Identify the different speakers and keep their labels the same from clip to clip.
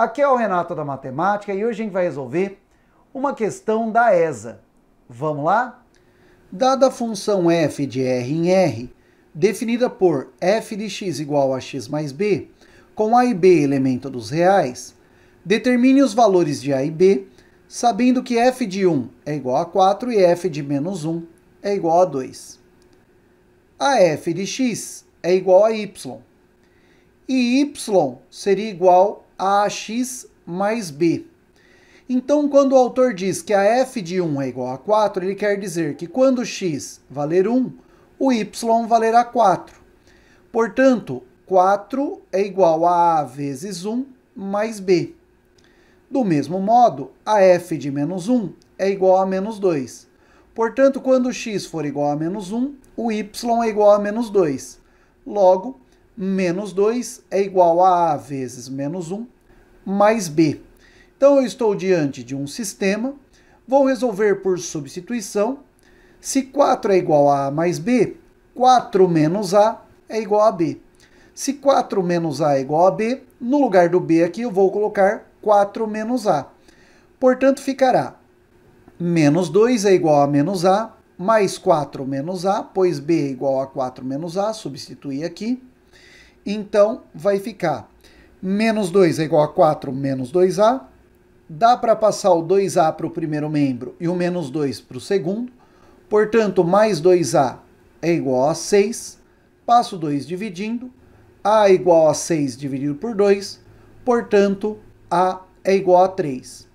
Speaker 1: Aqui é o Renato da Matemática e hoje a gente vai resolver uma questão da ESA. Vamos lá? Dada a função f de r em r, definida por f de x igual a x mais b, com a e b elemento dos reais, determine os valores de a e b, sabendo que f de 1 é igual a 4 e f de menos 1 é igual a 2. A f de x é igual a y, e y seria igual AX mais B. Então, quando o autor diz que a f de 1 é igual a 4, ele quer dizer que quando x valer 1, o y valerá 4. Portanto, 4 é igual a a vezes 1 mais b. Do mesmo modo, a f de menos 1 é igual a menos 2. Portanto, quando x for igual a menos 1, o y é igual a menos 2. Logo, menos 2 é igual a A vezes menos 1 mais B. Então, eu estou diante de um sistema, vou resolver por substituição. Se 4 é igual a A mais B, 4 menos A é igual a B. Se 4 menos A é igual a B, no lugar do B aqui eu vou colocar 4 menos A. Portanto, ficará menos 2 é igual a menos A, mais 4 menos A, pois B é igual a 4 menos A, substituir aqui. Então, vai ficar menos 2 é igual a 4 menos 2a. Dá para passar o 2a para o primeiro membro e o menos 2 para o segundo. Portanto, mais 2a é igual a 6. Passo 2 dividindo. a é igual a 6 dividido por 2. Portanto, a é igual a 3.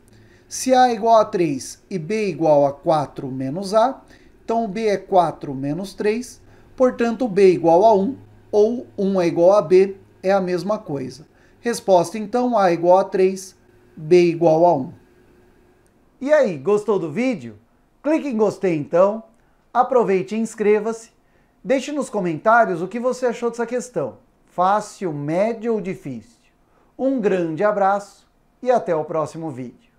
Speaker 1: Se a é igual a 3 e b é igual a 4 menos a, então b é 4 menos 3. Portanto, b é igual a 1 ou 1 é igual a b, é a mesma coisa. Resposta, então, A igual a 3, B igual a 1. E aí, gostou do vídeo? Clique em gostei, então. Aproveite e inscreva-se. Deixe nos comentários o que você achou dessa questão. Fácil, médio ou difícil? Um grande abraço e até o próximo vídeo.